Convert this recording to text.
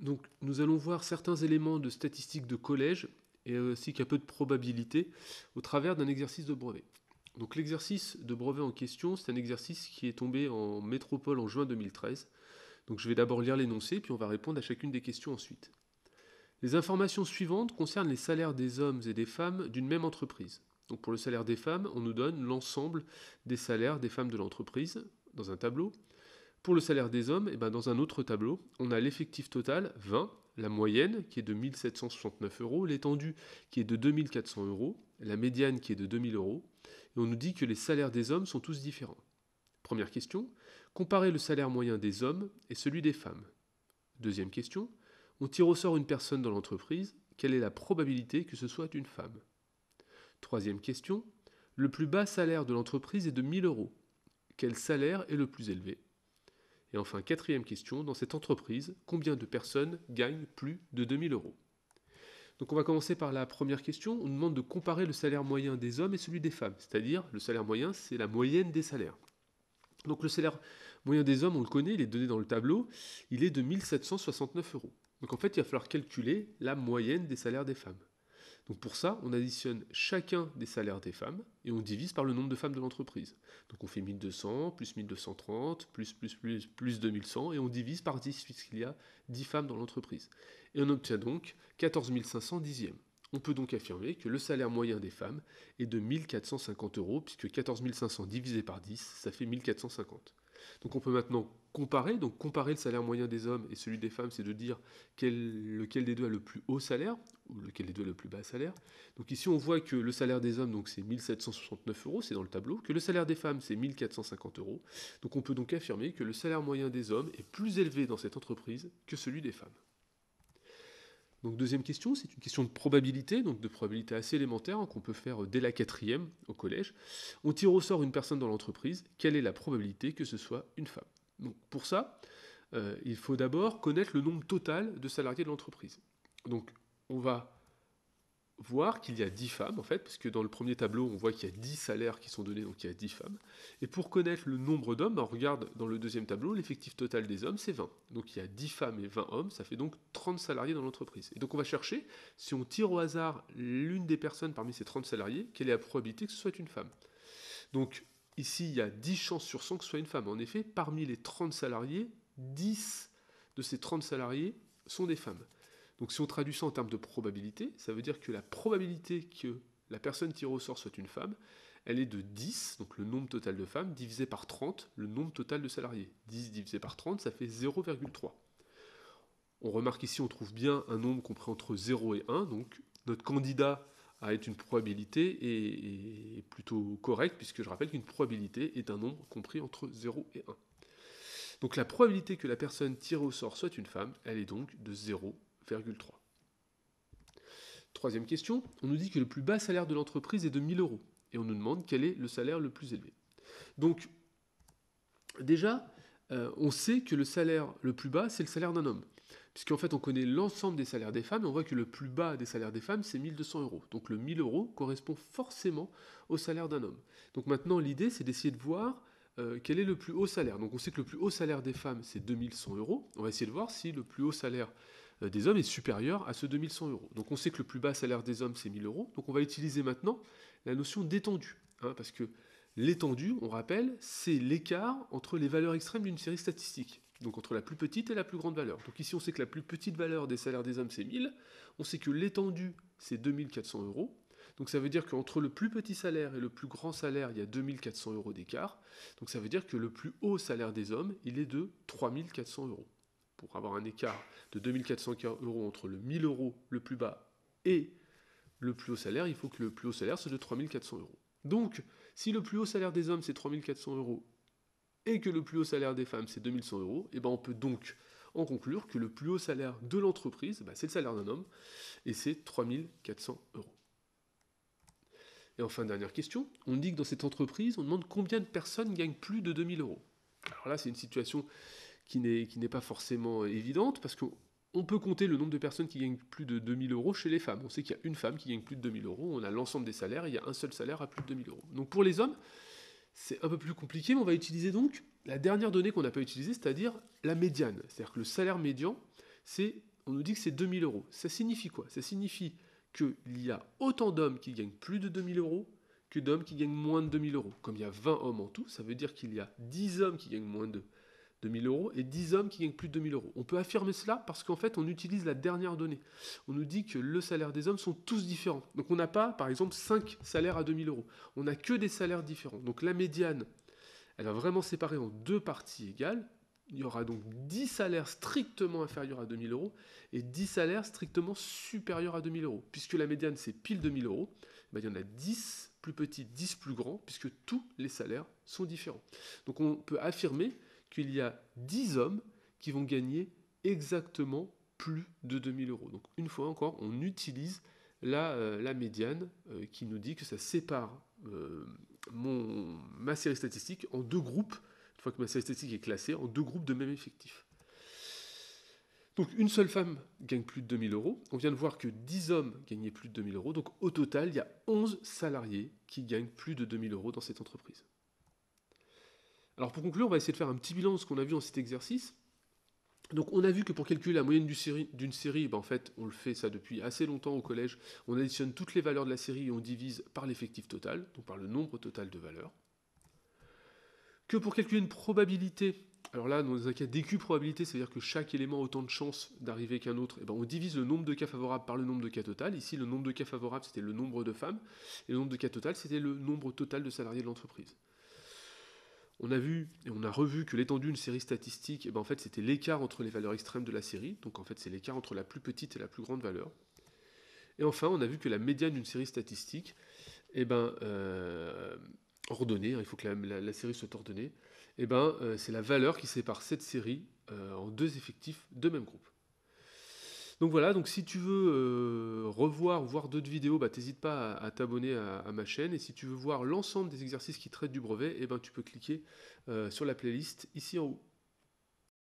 Donc nous allons voir certains éléments de statistiques de collège et euh, ainsi qu'un peu de probabilité au travers d'un exercice de brevet. Donc l'exercice de brevet en question, c'est un exercice qui est tombé en métropole en juin 2013. Donc je vais d'abord lire l'énoncé, puis on va répondre à chacune des questions ensuite. Les informations suivantes concernent les salaires des hommes et des femmes d'une même entreprise. pour le salaire des femmes, on nous donne l'ensemble des salaires des femmes de l'entreprise dans un tableau. Pour le salaire des hommes, eh ben dans un autre tableau, on a l'effectif total 20, la moyenne qui est de 1769 euros, l'étendue qui est de 2400 euros, la médiane qui est de 2000 euros, et on nous dit que les salaires des hommes sont tous différents. Première question, comparer le salaire moyen des hommes et celui des femmes. Deuxième question, on tire au sort une personne dans l'entreprise, quelle est la probabilité que ce soit une femme Troisième question, le plus bas salaire de l'entreprise est de 1000 euros. Quel salaire est le plus élevé et enfin, quatrième question, dans cette entreprise, combien de personnes gagnent plus de 2000 euros donc on va commencer par la première question. On demande de comparer le salaire moyen des hommes et celui des femmes. C'est-à-dire, le salaire moyen, c'est la moyenne des salaires. Donc le salaire moyen des hommes, on le connaît, il est donné dans le tableau, il est de 1769 euros. Donc en fait, il va falloir calculer la moyenne des salaires des femmes. Donc pour ça, on additionne chacun des salaires des femmes et on divise par le nombre de femmes de l'entreprise. Donc on fait 1200 plus 1230 plus plus plus plus 2100 et on divise par 10 puisqu'il y a 10 femmes dans l'entreprise. Et on obtient donc 14 500 dixièmes. On peut donc affirmer que le salaire moyen des femmes est de 1450 euros puisque 14 500 divisé par 10, ça fait 1450. Donc on peut maintenant comparer, donc comparer le salaire moyen des hommes et celui des femmes, c'est de dire lequel des deux a le plus haut salaire ou lequel des deux a le plus bas salaire. Donc ici on voit que le salaire des hommes c'est 1769 euros, c'est dans le tableau, que le salaire des femmes c'est 1450 euros. Donc on peut donc affirmer que le salaire moyen des hommes est plus élevé dans cette entreprise que celui des femmes. Donc deuxième question, c'est une question de probabilité, donc de probabilité assez élémentaire hein, qu'on peut faire euh, dès la quatrième au collège. On tire au sort une personne dans l'entreprise, quelle est la probabilité que ce soit une femme Donc pour ça, euh, il faut d'abord connaître le nombre total de salariés de l'entreprise. Donc on va voir qu'il y a 10 femmes, en fait, parce que dans le premier tableau, on voit qu'il y a 10 salaires qui sont donnés, donc il y a 10 femmes. Et pour connaître le nombre d'hommes, on regarde dans le deuxième tableau, l'effectif total des hommes, c'est 20. Donc il y a 10 femmes et 20 hommes, ça fait donc 30 salariés dans l'entreprise. Et donc on va chercher, si on tire au hasard l'une des personnes parmi ces 30 salariés, quelle est la probabilité que ce soit une femme. Donc ici, il y a 10 chances sur 100 que ce soit une femme. En effet, parmi les 30 salariés, 10 de ces 30 salariés sont des femmes. Donc si on traduit ça en termes de probabilité, ça veut dire que la probabilité que la personne tirée au sort soit une femme, elle est de 10, donc le nombre total de femmes, divisé par 30, le nombre total de salariés. 10 divisé par 30, ça fait 0,3. On remarque ici, on trouve bien un nombre compris entre 0 et 1, donc notre candidat à être une probabilité est plutôt correct, puisque je rappelle qu'une probabilité est un nombre compris entre 0 et 1. Donc la probabilité que la personne tirée au sort soit une femme, elle est donc de 0 Troisième question, on nous dit que le plus bas salaire de l'entreprise est de 1000 euros, et on nous demande quel est le salaire le plus élevé. Donc, déjà, euh, on sait que le salaire le plus bas, c'est le salaire d'un homme. Puisqu'en fait, on connaît l'ensemble des salaires des femmes, et on voit que le plus bas des salaires des femmes, c'est 1200 euros. Donc le 1000 euros correspond forcément au salaire d'un homme. Donc maintenant, l'idée, c'est d'essayer de voir euh, quel est le plus haut salaire. Donc on sait que le plus haut salaire des femmes, c'est 2100 euros. On va essayer de voir si le plus haut salaire euh, des hommes est supérieur à ce 2100 euros. Donc on sait que le plus bas salaire des hommes, c'est 1000 euros. Donc on va utiliser maintenant la notion d'étendue. Hein, parce que l'étendue, on rappelle, c'est l'écart entre les valeurs extrêmes d'une série statistique. Donc entre la plus petite et la plus grande valeur. Donc ici, on sait que la plus petite valeur des salaires des hommes, c'est 1000. On sait que l'étendue, c'est 2400 euros. Donc ça veut dire qu'entre le plus petit salaire et le plus grand salaire, il y a 2400 euros d'écart. Donc ça veut dire que le plus haut salaire des hommes, il est de 3400 euros pour avoir un écart de 2400 euros entre le 1000 euros le plus bas et le plus haut salaire, il faut que le plus haut salaire soit de 3400 euros. Donc, si le plus haut salaire des hommes c'est 3400 euros et que le plus haut salaire des femmes c'est 2100 euros, et eh ben on peut donc en conclure que le plus haut salaire de l'entreprise, bah, c'est le salaire d'un homme et c'est 3400 euros. Et enfin, dernière question, on dit que dans cette entreprise, on demande combien de personnes gagnent plus de 2000 euros. Alors là, c'est une situation qui n'est pas forcément évidente, parce qu'on peut compter le nombre de personnes qui gagnent plus de 2000 euros chez les femmes. On sait qu'il y a une femme qui gagne plus de 2000 euros, on a l'ensemble des salaires, et il y a un seul salaire à plus de 2000 euros. Donc pour les hommes, c'est un peu plus compliqué, on va utiliser donc la dernière donnée qu'on n'a pas utilisée, c'est-à-dire la médiane. C'est-à-dire que le salaire médian, c'est, on nous dit que c'est 2000 euros. Ça signifie quoi Ça signifie qu'il y a autant d'hommes qui gagnent plus de 2000 euros que d'hommes qui gagnent moins de 2000 euros. Comme il y a 20 hommes en tout, ça veut dire qu'il y a 10 hommes qui gagnent moins de 2000 euros, et 10 hommes qui gagnent plus de 2000 euros. On peut affirmer cela parce qu'en fait, on utilise la dernière donnée. On nous dit que le salaire des hommes sont tous différents. Donc on n'a pas, par exemple, 5 salaires à 2000 euros. On n'a que des salaires différents. Donc la médiane, elle va vraiment séparer en deux parties égales. Il y aura donc 10 salaires strictement inférieurs à 2000 euros et 10 salaires strictement supérieurs à 2000 euros. Puisque la médiane, c'est pile 2000 euros, eh ben, il y en a 10 plus petits, 10 plus grands, puisque tous les salaires sont différents. Donc on peut affirmer qu'il y a 10 hommes qui vont gagner exactement plus de 2000 euros. Donc une fois encore, on utilise la, euh, médiane euh, qui nous dit que ça sépare euh, mon, ma série statistique en deux groupes, une fois que ma série statistique est classée, en deux groupes de même effectif. Donc une seule femme gagne plus de 2000 euros. On vient de voir que 10 hommes gagnaient plus de 2000 euros. Donc au total, il y a 11 salariés qui gagnent plus de 2000 euros dans cette entreprise. Alors pour conclure, on va essayer de faire un petit bilan de ce qu'on a vu en cet exercice. Donc on a vu que pour calculer la moyenne d'une série, ben, en fait on le fait ça depuis assez longtemps au collège, on additionne toutes les valeurs de la série et on divise par l'effectif total, donc par le nombre total de valeurs. Que pour calculer une probabilité, alors là dans un cas d'écu probabilité, c'est-à-dire que chaque élément a autant de chances d'arriver qu'un autre, et eh ben on divise le nombre de cas favorables par le nombre de cas total. Ici le nombre de cas favorables c'était le nombre de femmes, et le nombre de cas total c'était le nombre total de salariés de l'entreprise. On a vu et on a revu que l'étendue d'une série statistique, eh ben en fait, c'était l'écart entre les valeurs extrêmes de la série. Donc en fait, c'est l'écart entre la plus petite et la plus grande valeur. Et enfin, on a vu que la médiane d'une série statistique, eh ben, euh, ordonnée, hein, il faut que la, série soit ordonnée, eh ben, euh, c'est la valeur qui sépare cette série euh, en deux effectifs de même groupe. Donc voilà, donc si tu veux euh, revoir ou voir d'autres vidéos, bah, t'hésite pas à, t'abonner à, ma chaîne. Et si tu veux voir l'ensemble des exercices qui traitent du brevet, eh ben, tu peux cliquer euh, sur la playlist ici en haut.